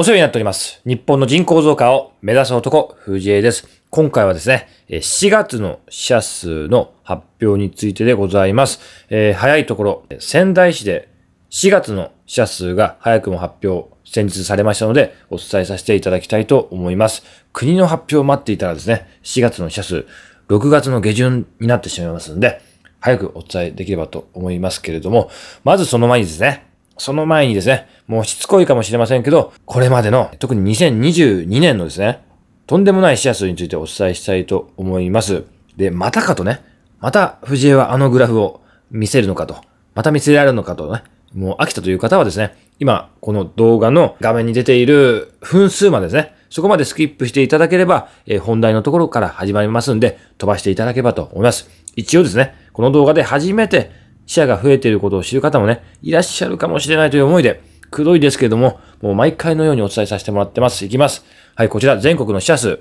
お世話になっております。日本の人口増加を目指す男、藤江です。今回はですね、7月の死者数の発表についてでございます。えー、早いところ、仙台市で4月の死者数が早くも発表、先日されましたので、お伝えさせていただきたいと思います。国の発表を待っていたらですね、4月の死者数、6月の下旬になってしまいますので、早くお伝えできればと思いますけれども、まずその前にですね、その前にですね、もうしつこいかもしれませんけど、これまでの、特に2022年のですね、とんでもない死者数についてお伝えしたいと思います。で、またかとね、また藤江はあのグラフを見せるのかと、また見せられるのかとね、もう飽きたという方はですね、今、この動画の画面に出ている分数までですね、そこまでスキップしていただければ、え本題のところから始まりますんで、飛ばしていただければと思います。一応ですね、この動画で初めて者が増えていることを知る方もね、いらっしゃるかもしれないという思いで、くどいですけれども、もう毎回のようにお伝えさせてもらってます。いきます。はい、こちら、全国の死者数。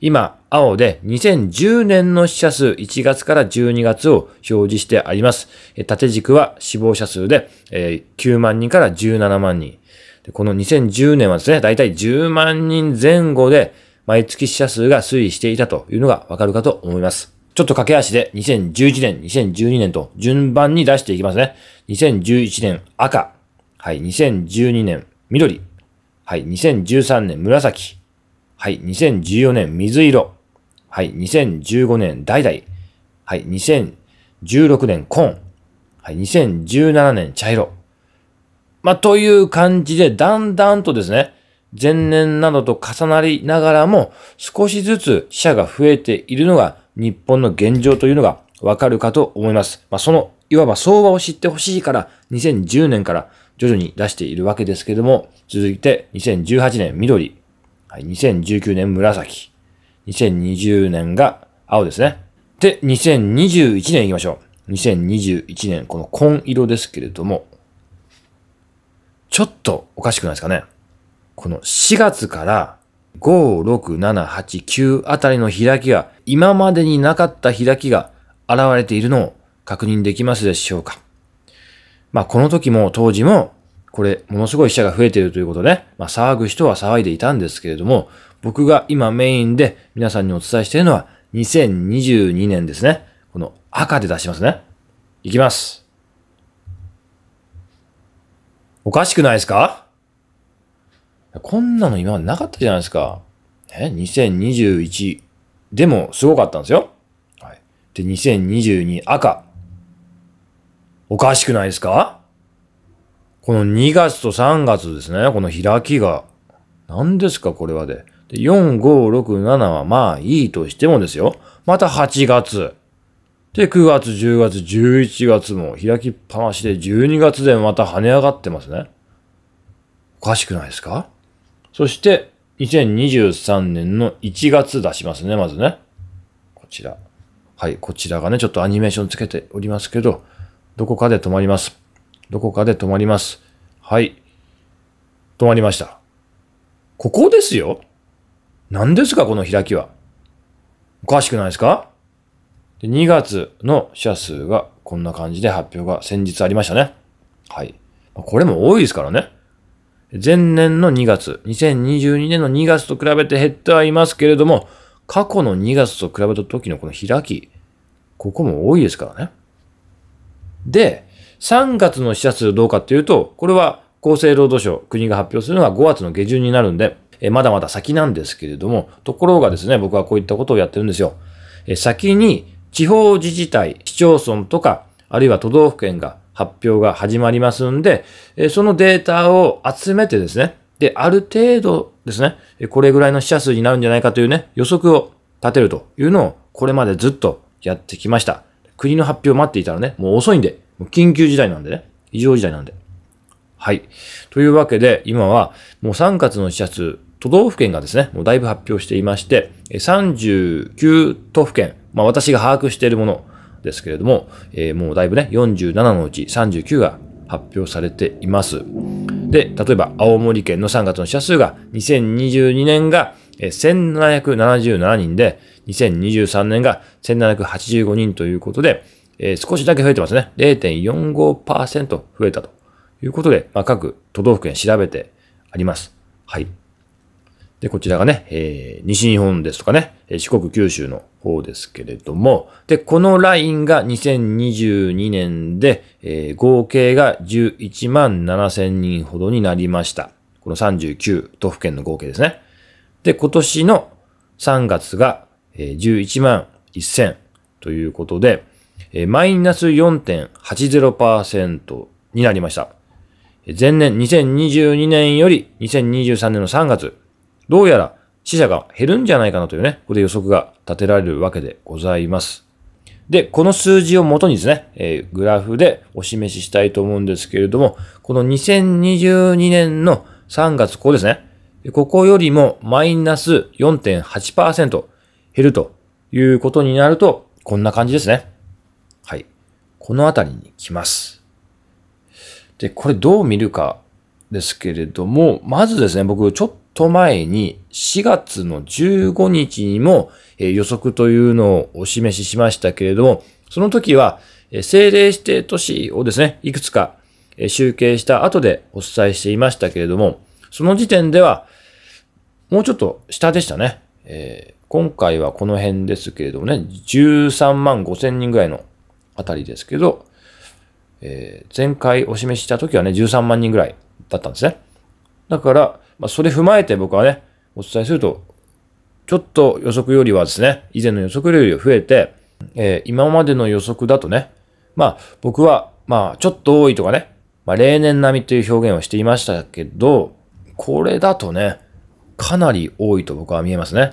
今、青で2010年の死者数1月から12月を表示してあります。縦軸は死亡者数で、え9万人から17万人。この2010年はですね、だいたい10万人前後で毎月死者数が推移していたというのがわかるかと思います。ちょっと駆け足で2011年、2012年と順番に出していきますね。2011年赤。はい、2012年緑。はい、2013年紫。はい、2014年水色。はい、2015年橙。はい、2016年紺。はい、2017年茶色。まあ、という感じで、だんだんとですね、前年などと重なりながらも、少しずつ死者が増えているのが日本の現状というのがわかるかと思います。まあ、その、いわば相場を知ってほしいから、2010年から徐々に出しているわけですけれども、続いて2018年緑、はい、2019年紫、2020年が青ですね。で、2021年行きましょう。2021年、この紺色ですけれども、ちょっとおかしくないですかね。この4月から56789あたりの開きが今までになかった開きが現れているのを確認できますでしょうか。まあこの時も当時もこれものすごい飛車が増えているということで、まあ騒ぐ人は騒いでいたんですけれども、僕が今メインで皆さんにお伝えしているのは2022年ですね。この赤で出しますね。いきます。おかしくないですかこんなの今までなかったじゃないですか。え2021でもすごかったんですよ。はい、で、2022赤。おかしくないですかこの2月と3月ですね。この開きが。何ですかこれはで。で、4、5、6、7はまあいいとしてもですよ。また8月。で、9月、10月、11月も開きっぱなしで、12月でまた跳ね上がってますね。おかしくないですかそして、2023年の1月出しますね、まずね。こちら。はい、こちらがね、ちょっとアニメーションつけておりますけど、どこかで止まります。どこかで止まります。はい。止まりました。ここですよ何ですか、この開きは。おかしくないですかで ?2 月の死者数がこんな感じで発表が先日ありましたね。はい。これも多いですからね。前年の2月、2022年の2月と比べて減ってはいますけれども、過去の2月と比べた時のこの開き、ここも多いですからね。で、3月の死者数どうかっていうと、これは厚生労働省、国が発表するのが5月の下旬になるんで、えまだまだ先なんですけれども、ところがですね、僕はこういったことをやってるんですよ。え先に地方自治体、市町村とか、あるいは都道府県が発表が始まりますんで、そのデータを集めてですね、で、ある程度ですね、これぐらいの死者数になるんじゃないかというね、予測を立てるというのを、これまでずっとやってきました。国の発表を待っていたらね、もう遅いんで、もう緊急事態なんでね、異常事態なんで。はい。というわけで、今はもう3月の死者数、都道府県がですね、もうだいぶ発表していまして、39都府県、まあ私が把握しているもの、ですけれども、えー、もうだいぶね、47のうち39が発表されています。で、例えば青森県の3月の死者数が2022年が1777人で、2023年が1785人ということで、えー、少しだけ増えてますね。0.45%増えたということで、まあ、各都道府県調べてあります。はい。で、こちらがね、えー、西日本ですとかね、四国、九州の方ですけれども、で、このラインが2022年で、えー、合計が11万7千人ほどになりました。この39都府県の合計ですね。で、今年の3月が、えー、11万1千ということで、えー、マイナス4.80%になりました。前年2022年より2023年の3月、どうやら死者が減るんじゃないかなというね、これ予測が立てられるわけでございます。で、この数字をもとにですね、えー、グラフでお示ししたいと思うんですけれども、この2022年の3月、ここですね。ここよりもマイナス4.8%減るということになると、こんな感じですね。はい。このあたりに来ます。で、これどう見るかですけれども、まずですね、僕ちょっと前に4月の15日にも予測というのをお示ししましたけれども、その時は政令指定都市をですね、いくつか集計した後でお伝えしていましたけれども、その時点ではもうちょっと下でしたね。えー、今回はこの辺ですけれどもね、13万5千人ぐらいのあたりですけど、えー、前回お示しした時はね、13万人ぐらいだったんですね。だから、まあ、それ踏まえて僕はね、お伝えすると、ちょっと予測よりはですね、以前の予測より増えて、えー、今までの予測だとね、まあ僕は、まあちょっと多いとかね、まあ例年並みという表現をしていましたけど、これだとね、かなり多いと僕は見えますね。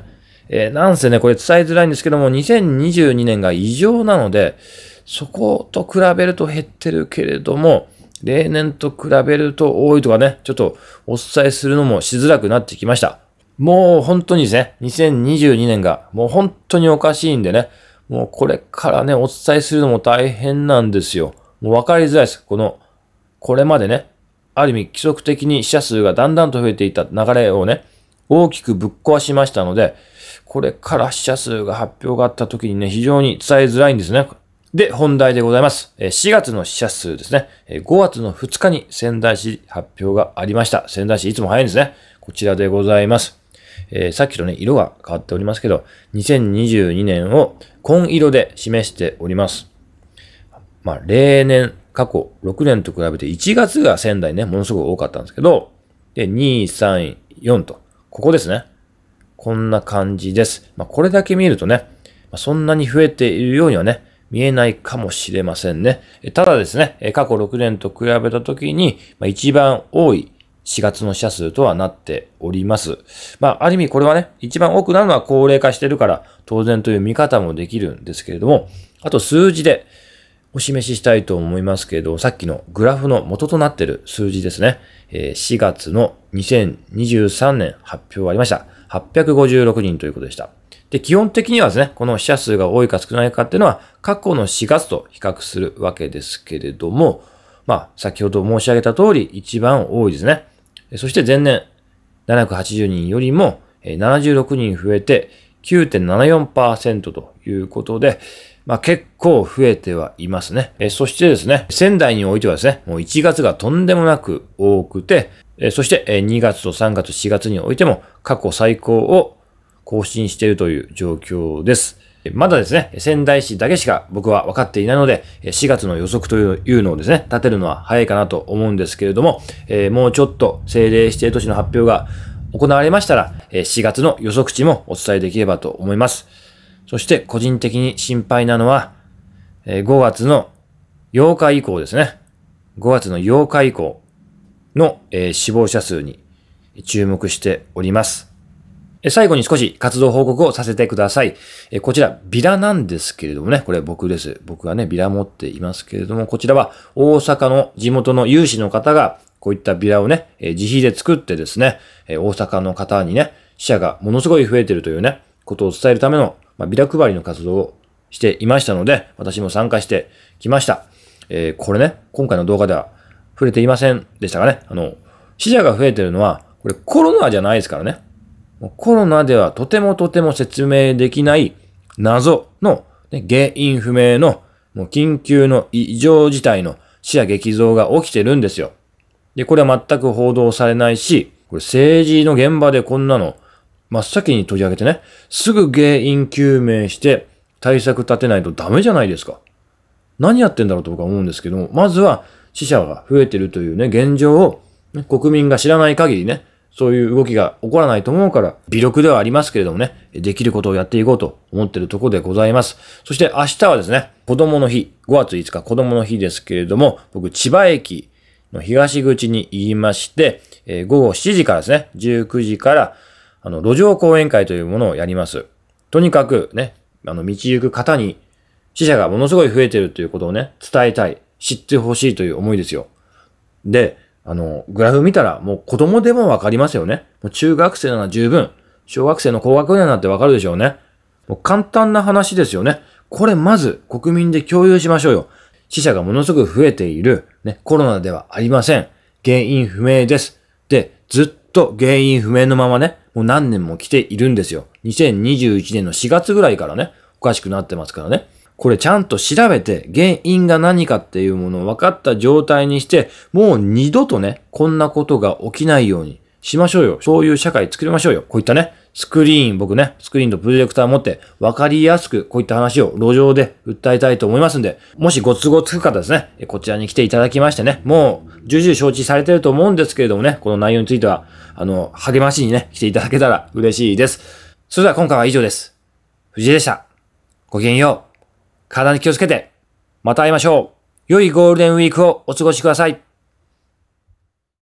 えー、なんせね、これ伝えづらいんですけども、2022年が異常なので、そこと比べると減ってるけれども、例年と比べると多いとかね、ちょっとお伝えするのもしづらくなってきました。もう本当にですね、2022年がもう本当におかしいんでね、もうこれからね、お伝えするのも大変なんですよ。もう分かりづらいです。この、これまでね、ある意味規則的に死者数がだんだんと増えていた流れをね、大きくぶっ壊しましたので、これから死者数が発表があった時にね、非常に伝えづらいんですね。で、本題でございます。4月の死者数ですね。5月の2日に仙台市発表がありました。仙台市いつも早いんですね。こちらでございます。えー、さっきとね、色が変わっておりますけど、2022年を紺色で示しております。まあ、例年、過去6年と比べて1月が仙台ね、ものすごく多かったんですけど、で、2、3、4と、ここですね。こんな感じです。まあ、これだけ見るとね、まあ、そんなに増えているようにはね、見えないかもしれませんね。ただですね、過去6年と比べたときに、一番多い4月の死者数とはなっております。まあ、ある意味これはね、一番多くなるのは高齢化してるから、当然という見方もできるんですけれども、あと数字でお示ししたいと思いますけれど、さっきのグラフの元となっている数字ですね。4月の2023年発表ありました。856人ということでした。で、基本的にはですね、この死者数が多いか少ないかっていうのは、過去の4月と比較するわけですけれども、まあ、先ほど申し上げた通り、一番多いですね。そして前年、780人よりも76人増えて、9.74%ということで、まあ結構増えてはいますね。えそしてですね、仙台においてはですね、もう1月がとんでもなく多くて、えそしてえ2月と3月、4月においても過去最高を更新しているという状況です。まだですね、仙台市だけしか僕は分かっていないので、4月の予測というのをですね、立てるのは早いかなと思うんですけれども、えー、もうちょっと政令指定都市の発表が行われましたら、4月の予測値もお伝えできればと思います。そして個人的に心配なのは、5月の8日以降ですね。5月の8日以降の死亡者数に注目しております。最後に少し活動報告をさせてください。こちら、ビラなんですけれどもね、これ僕です。僕がね、ビラ持っていますけれども、こちらは大阪の地元の有志の方が、こういったビラをね、自費で作ってですね、大阪の方にね、死者がものすごい増えてるというね、ことを伝えるための、まあ、ビラ配りの活動をしていましたので、私も参加してきました。えー、これね、今回の動画では触れていませんでしたがね、あの、死者が増えてるのは、これコロナじゃないですからね。コロナではとてもとても説明できない謎の、原因不明の緊急の異常事態の死野激増が起きてるんですよ。で、これは全く報道されないし、これ政治の現場でこんなの真っ先に取り上げてね、すぐ原因究明して対策立てないとダメじゃないですか。何やってんだろうと僕は思うんですけども、まずは死者が増えてるというね、現状を国民が知らない限りね、そういう動きが起こらないと思うから、微力ではありますけれどもね、できることをやっていこうと思ってるところでございます。そして明日はですね、子供の日、5月5日子供の日ですけれども、僕、千葉駅の東口に言いまして、えー、午後7時からですね、19時から、あの、路上講演会というものをやります。とにかくね、あの、道行く方に死者がものすごい増えてるということをね、伝えたい、知ってほしいという思いですよ。で、あの、グラフ見たら、もう子供でもわかりますよね。もう中学生なら十分。小学生の高学年なんてわかるでしょうね。もう簡単な話ですよね。これまず国民で共有しましょうよ。死者がものすごく増えている。ね、コロナではありません。原因不明です。で、ずっと原因不明のままね、もう何年も来ているんですよ。2021年の4月ぐらいからね、おかしくなってますからね。これちゃんと調べて原因が何かっていうものを分かった状態にして、もう二度とね、こんなことが起きないようにしましょうよ。そういう社会作りましょうよ。こういったね、スクリーン、僕ね、スクリーンとプロジェクター持って、分かりやすくこういった話を路上で訴えたいと思いますんで、もしご都合つく方ですね、こちらに来ていただきましてね、もう、重々承知されてると思うんですけれどもね、この内容については、あの、励ましにね、来ていただけたら嬉しいです。それでは今回は以上です。藤井でした。ごきげんよう。体に気をつけて、また会いましょう。良いゴールデンウィークをお過ごしください。